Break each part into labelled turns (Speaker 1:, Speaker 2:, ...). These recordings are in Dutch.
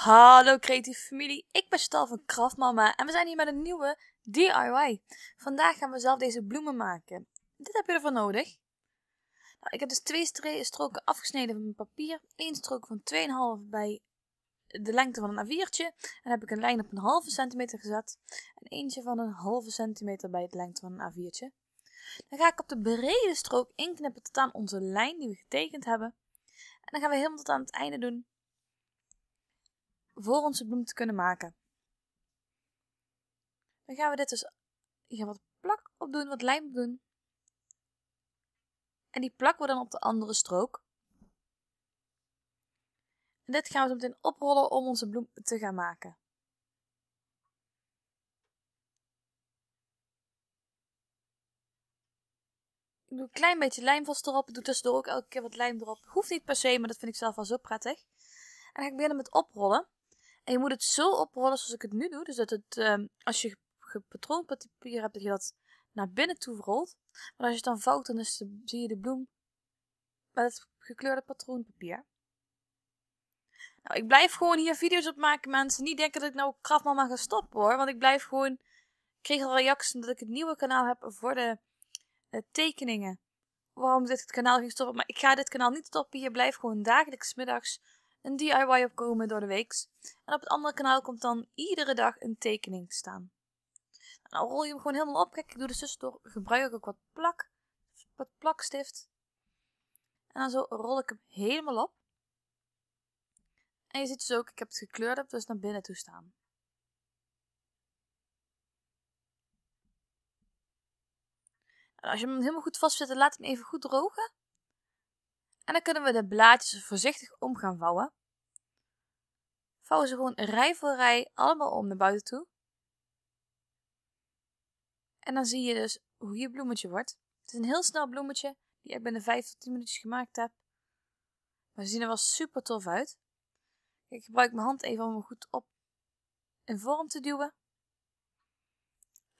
Speaker 1: Hallo creatieve familie, ik ben Stal van Kraftmama en we zijn hier met een nieuwe DIY. Vandaag gaan we zelf deze bloemen maken. Dit heb je ervoor nodig. Nou, ik heb dus twee stroken afgesneden van mijn papier. Eén strook van 2,5 bij de lengte van een A4'tje. En heb ik een lijn op een halve centimeter gezet. En eentje van een halve centimeter bij de lengte van een A4'tje. Dan ga ik op de brede strook inknippen tot aan onze lijn die we getekend hebben. En dan gaan we helemaal tot aan het einde doen voor onze bloem te kunnen maken. Dan gaan we dit dus hier wat plak op doen, wat lijm doen. En die plakken we dan op de andere strook. En dit gaan we zo meteen oprollen om onze bloem te gaan maken. Ik doe een klein beetje lijm vast erop. Ik doe tussendoor ook elke keer wat lijm erop. Hoeft niet per se, maar dat vind ik zelf wel zo prettig. En dan ga ik beginnen met oprollen. En je moet het zo oprollen zoals ik het nu doe. Dus dat het, ehm, als je patroonpapier hebt, dat je dat naar binnen toe rolt. Maar als je het dan vouwt, dan zie je de bloem met het gekleurde patroonpapier. Nou, ik blijf gewoon hier video's op maken, mensen. Niet denken dat ik nou krafmama ga stoppen, hoor. Want ik blijf gewoon... Ik kreeg al reacties omdat ik het nieuwe kanaal heb voor de eh, tekeningen. Waarom dit kanaal ging stoppen. Maar ik ga dit kanaal niet stoppen. Je blijft gewoon dagelijks middags een DIY opkomen door de weeks. En op het andere kanaal komt dan iedere dag een tekening te staan. Nou rol je hem gewoon helemaal op. Kijk, ik doe de zus door. Gebruik ik ook wat plak. Wat plakstift. En dan zo rol ik hem helemaal op. En je ziet dus ook, ik heb het gekleurd op, dus naar binnen toe staan. En nou, als je hem helemaal goed vastzet, laat hem even goed drogen. En dan kunnen we de blaadjes voorzichtig om gaan vouwen. Vouwen ze gewoon rij voor rij allemaal om naar buiten toe. En dan zie je dus hoe je bloemetje wordt. Het is een heel snel bloemetje, die ik binnen 5 tot 10 minuutjes gemaakt heb. Maar ze zien er wel super tof uit. Ik gebruik mijn hand even om hem goed op in vorm te duwen.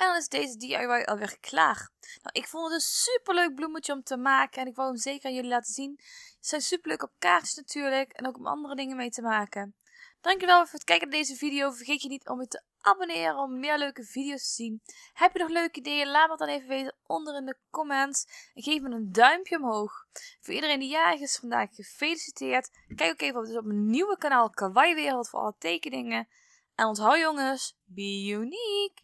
Speaker 1: En dan is deze DIY alweer klaar. Nou, ik vond het een superleuk bloemetje om te maken. En ik wou hem zeker aan jullie laten zien. Ze zijn superleuk op kaartjes natuurlijk. En ook om andere dingen mee te maken. Dankjewel voor het kijken naar deze video. Vergeet je niet om je te abonneren om meer leuke video's te zien. Heb je nog leuke ideeën? Laat me dan even weten onder in de comments. En geef me een duimpje omhoog. Voor iedereen die jarig is vandaag gefeliciteerd. Kijk ook even op, dus op mijn nieuwe kanaal Kawaii Wereld voor alle tekeningen. En onthoud jongens, be unique!